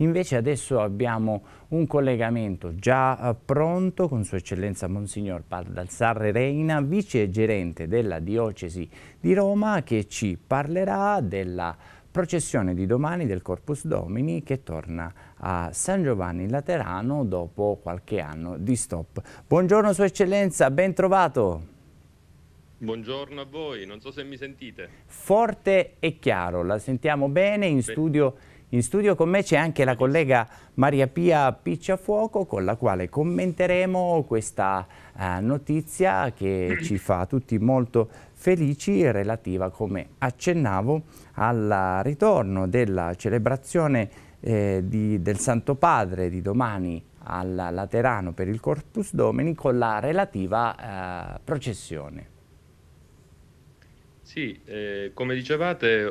Invece adesso abbiamo un collegamento già eh, pronto con Sua Eccellenza Monsignor Pardalzarre Reina, vicegerente della Diocesi di Roma, che ci parlerà della processione di domani del Corpus Domini che torna a San Giovanni Laterano dopo qualche anno di stop. Buongiorno Sua Eccellenza, ben trovato. Buongiorno a voi, non so se mi sentite. Forte e chiaro, la sentiamo bene in Beh. studio in studio con me c'è anche la collega Maria Pia Picciafuoco con la quale commenteremo questa eh, notizia che ci fa tutti molto felici relativa, come accennavo, al ritorno della celebrazione eh, di, del Santo Padre di domani al Laterano per il Corpus Domini con la relativa eh, processione. Sì, eh, come dicevate,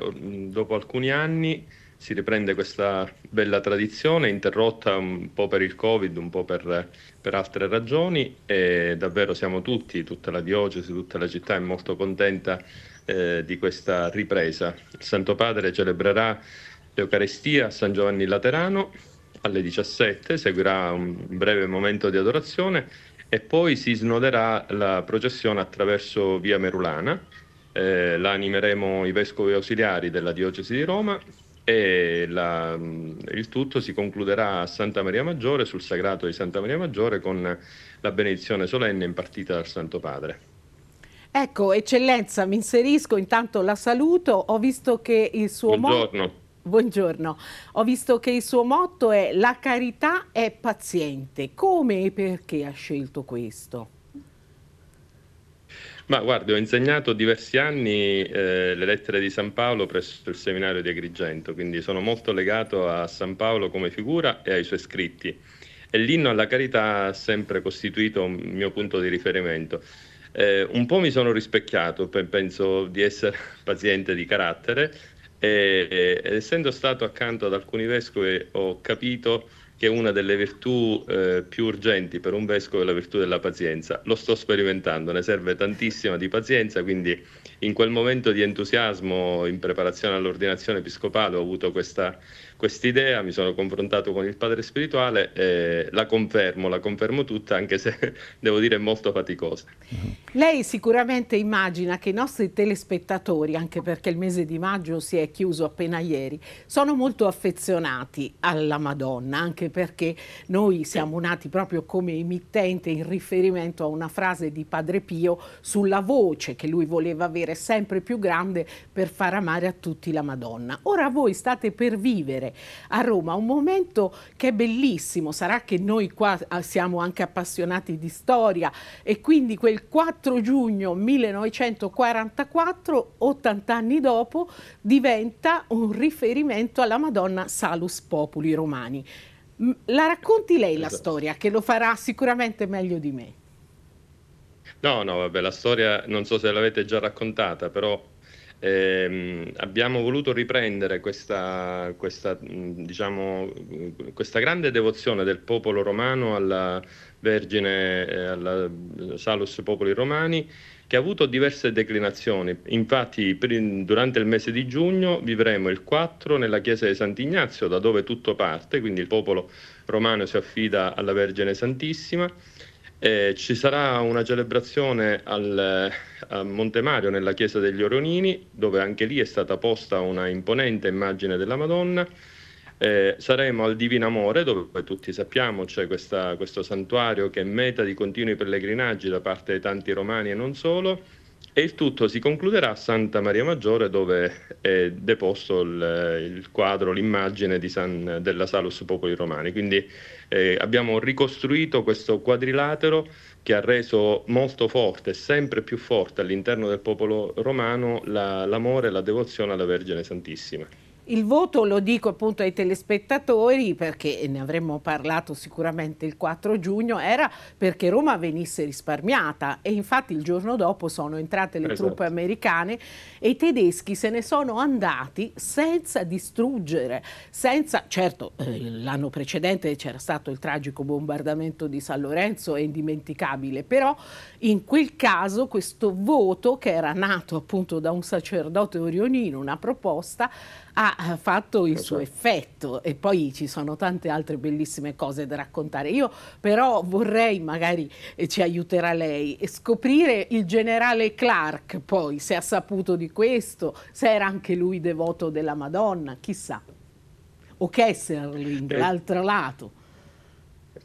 dopo alcuni anni si riprende questa bella tradizione interrotta un po' per il Covid, un po' per, per, altre ragioni e davvero siamo tutti, tutta la diocesi, tutta la città è molto contenta eh, di questa ripresa. Il Santo Padre celebrerà l'Eucarestia a San Giovanni Laterano alle 17, seguirà un breve momento di adorazione e poi si snoderà la processione attraverso via Merulana. Eh, la animeremo i vescovi ausiliari della diocesi di Roma e la, mm, il tutto si concluderà a Santa Maria Maggiore, sul sagrato di Santa Maria Maggiore, con la benedizione solenne impartita dal Santo Padre. Ecco, eccellenza, mi inserisco, intanto la saluto, ho visto che il suo Buongiorno. Motto... Buongiorno, ho visto che il suo motto è la carità è paziente, come e perché ha scelto questo? Ma guardi, ho insegnato diversi anni eh, le lettere di San Paolo presso il seminario di Agrigento, quindi sono molto legato a San Paolo come figura e ai suoi scritti. E l'inno alla carità ha sempre costituito un mio punto di riferimento. Eh, un po' mi sono rispecchiato, penso di essere paziente di carattere, e, e, essendo stato accanto ad alcuni vescovi ho capito che una delle virtù eh, più urgenti per un vescovo è la virtù della pazienza. Lo sto sperimentando, ne serve tantissima di pazienza, quindi in quel momento di entusiasmo in preparazione all'ordinazione episcopale ho avuto questa quest'idea, mi sono confrontato con il padre spirituale e la confermo, la confermo tutta, anche se devo dire è molto faticosa. Mhm. Lei sicuramente immagina che i nostri telespettatori, anche perché il mese di maggio si è chiuso appena ieri, sono molto affezionati alla Madonna, anche perché noi siamo nati proprio come emittente in riferimento a una frase di Padre Pio sulla voce che lui voleva avere sempre più grande per far amare a tutti la Madonna. Ora voi state per vivere vivere a Roma, un momento che è bellissimo, sarà che noi qua ah, siamo anche appassionati di storia e quindi quel 4 giugno 1944, 80 anni dopo, diventa un riferimento alla Madonna Salus Populi Romani. La racconti lei la esatto. storia, che lo farà sicuramente meglio di me. No, no, vabbè, la storia non so se l'avete già raccontata, però eh, abbiamo voluto riprendere questa, questa, mm, diciamo, mm, questa, grande devozione del popolo romano alla Vergine, eh, alla mm, Salus Popoli Romani, che ha avuto diverse declinazioni. Infatti, per, durante il mese di giugno vivremo il 4 nella chiesa di Sant'Ignazio, da dove tutto parte, quindi il popolo romano si affida alla Vergine Santissima eh, ci sarà una celebrazione al, a Mario nella chiesa degli Oronini, dove anche lì è stata posta una imponente immagine della Madonna. Eh, saremo al Divino Amore, dove tutti sappiamo c'è questa, questo santuario che è meta di continui pellegrinaggi da parte di tanti romani e non solo e il tutto si concluderà a Santa Maria Maggiore dove è deposto il, il quadro, l'immagine San, della Salus Popoli Romani. Quindi eh, abbiamo ricostruito questo quadrilatero che ha reso molto forte, sempre più forte all'interno del popolo romano la, l'amore e la devozione alla Vergine Santissima. Il voto lo dico appunto ai telespettatori perché ne avremmo parlato sicuramente il 4 giugno, era perché Roma venisse risparmiata e infatti il giorno dopo sono entrate le esatto. truppe americane e i tedeschi se ne sono andati senza distruggere, senza, certo eh, l'anno precedente c'era stato il tragico bombardamento di San Lorenzo, è indimenticabile, però in quel caso questo voto che era nato appunto da un sacerdote orionino, una proposta, ha eh, fatto il suo esatto. effetto e poi ci sono tante altre bellissime cose da raccontare. Io però vorrei, magari eh, ci aiuterà lei, eh, scoprire il generale Clark poi, se ha saputo di questo, se era anche lui devoto della Madonna, chissà. O Kesserling, eh. l'altro lato.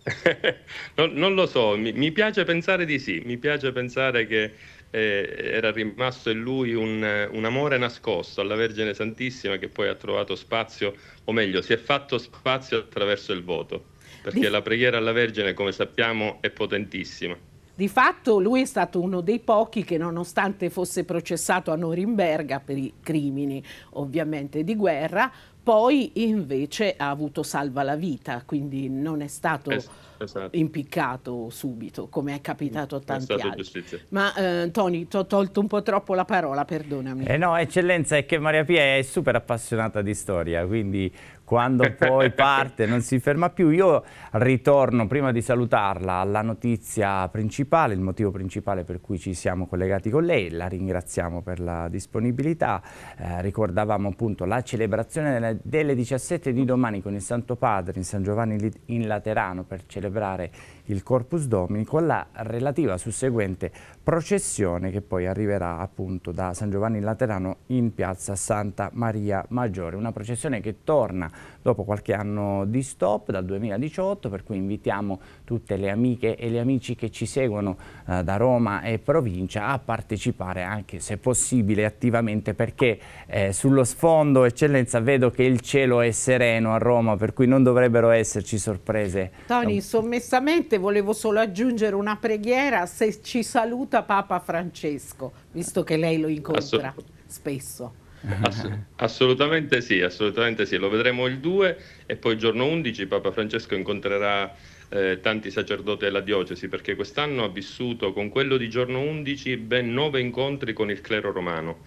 non, non, lo so, mi, mi piace pensare di sì, mi piace pensare che eh, era rimasto in lui un, un, amore nascosto alla Vergine Santissima che poi ha trovato spazio, o meglio, si è fatto spazio attraverso il voto, perché di... la preghiera alla Vergine, come sappiamo, è potentissima. Di fatto lui è stato uno dei pochi che nonostante fosse processato a Norimberga per i crimini ovviamente di guerra, poi invece ha avuto salva la vita, quindi non è stato es esatto. impiccato subito, come è capitato a mm, tanti altri. Giustizia. Ma eh, Tony, ti ho tolto un po' troppo la parola, perdonami. Eh no, eccellenza, è che Maria Pia è super appassionata di storia, quindi quando poi parte non si ferma più. Io ritorno prima di salutarla alla notizia principale, il motivo principale per cui ci siamo collegati con lei, la ringraziamo per la disponibilità, eh, ricordavamo appunto la celebrazione delle, delle 17 di domani con il Santo Padre in San Giovanni in Laterano per celebrare il Corpus Domini con la relativa susseguente processione che poi arriverà appunto da San Giovanni Laterano in piazza Santa Maria Maggiore, una processione che torna dopo qualche anno di stop dal 2018 per cui invitiamo tutte le amiche e gli amici che ci seguono eh, da Roma e provincia a partecipare anche se possibile attivamente perché eh, sullo sfondo eccellenza vedo che il cielo è sereno a Roma per cui non dovrebbero esserci sorprese. Tony, sommessamente volevo solo aggiungere una preghiera se ci saluta riguarda Papa Francesco, visto che lei lo incontra Assolut spesso. Ass assolutamente sì, assolutamente sì, lo vedremo il 2 e poi il giorno 11 Papa Francesco incontrerà eh, tanti sacerdoti della diocesi perché quest'anno ha vissuto con quello di giorno 11 ben 9 incontri con il clero romano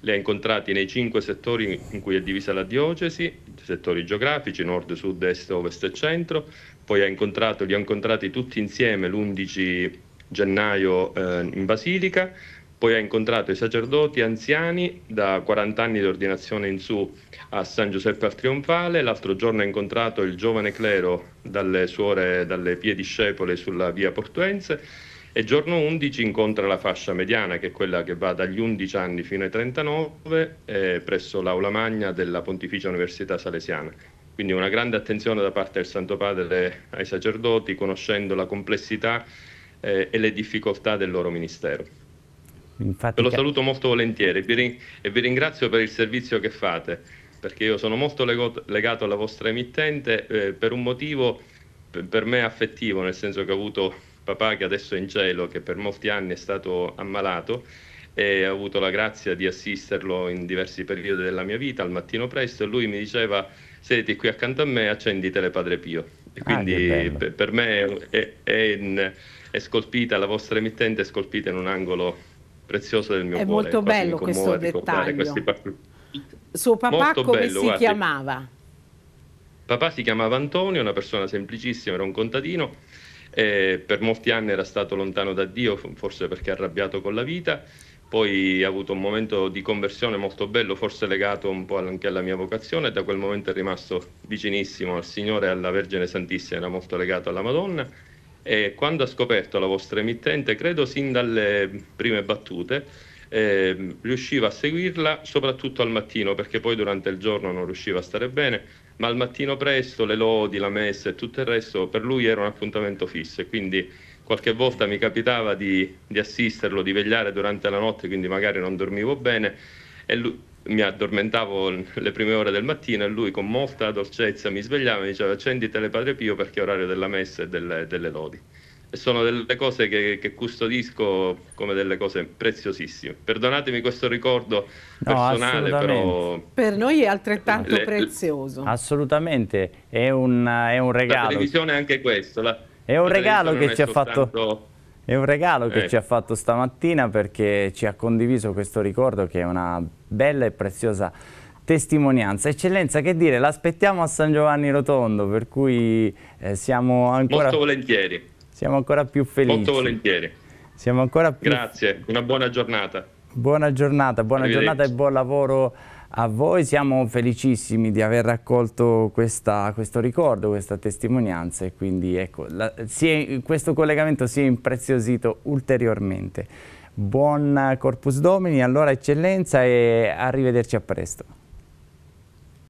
li ha incontrati nei cinque settori in cui è divisa la diocesi, settori geografici, nord, sud, est, ovest e centro, poi ha li ha incontrati tutti insieme l'11 gennaio eh, in Basilica, poi ha incontrato i sacerdoti anziani da 40 anni di ordinazione in su a San Giuseppe al Trionfale, l'altro giorno ha incontrato il giovane clero dalle suore, dalle pie discepole sulla via Portuense e giorno 11 incontra la fascia mediana che è quella che va dagli 11 anni fino ai 39 eh, presso l'aula magna della Pontificia Università Salesiana. Quindi una grande attenzione da parte del Santo Padre ai sacerdoti, conoscendo la complessità eh, e le difficoltà del loro ministero. Infatti... Ve lo saluto molto volentieri vi rin- e vi ringrazio per il servizio che fate, perché io sono molto legot- legato alla vostra emittente eh, per un motivo per-, me affettivo, nel senso che ho avuto papà che adesso è in cielo, che per molti anni è stato ammalato e ho avuto la grazia di assisterlo in diversi periodi della mia vita, al mattino presto, e lui mi diceva sediti qui accanto a me e accendi Telepadre Pio. E quindi ah, per me è, è, in, è, scolpita, la vostra emittente è scolpita in un angolo prezioso del mio è cuore. È molto bello questo dettaglio. Suo papà molto come bello, si guardi. chiamava? Papà si chiamava Antonio, una persona semplicissima, era un contadino. per molti anni era stato lontano da Dio, forse perché arrabbiato con la vita, poi ha avuto un momento di conversione molto bello, forse legato un po' anche alla mia vocazione, da quel momento è rimasto vicinissimo al Signore e alla Vergine Santissima, era molto legato alla Madonna. E quando ha scoperto la vostra emittente, credo sin dalle prime battute, eh, riusciva a seguirla soprattutto al mattino, perché poi durante il giorno non riusciva a stare bene, ma al mattino presto, le lodi, la messa e tutto il resto, per lui era un appuntamento fisso. E quindi qualche volta mi capitava di, di assisterlo, di vegliare durante la notte, quindi magari non dormivo bene e lui, mi addormentavo le prime ore del mattino e lui con molta dolcezza mi svegliava e mi diceva accendi Padre Pio perché è orario della messa e delle, delle lodi. E sono delle cose che, che, custodisco come delle cose preziosissime. Perdonatemi questo ricordo no, personale, però... Per noi è altrettanto le, prezioso. Assolutamente, è un, è un regalo. La televisione è anche questo, la è un regalo che ci ha fatto... È un regalo che eh. ci ha fatto stamattina perché ci ha condiviso questo ricordo che è una bella e preziosa testimonianza. Eccellenza, che dire, l'aspettiamo a San Giovanni Rotondo, per cui eh, siamo ancora... Molto volentieri. Siamo ancora più felici. Molto volentieri. Siamo ancora più... Grazie, una buona giornata. Buona giornata, buona giornata e buon lavoro a voi siamo felicissimi di aver raccolto questa, questo ricordo, questa testimonianza e quindi ecco, la, è, questo collegamento si è impreziosito ulteriormente. Buon Corpus Domini, allora eccellenza e arrivederci a presto.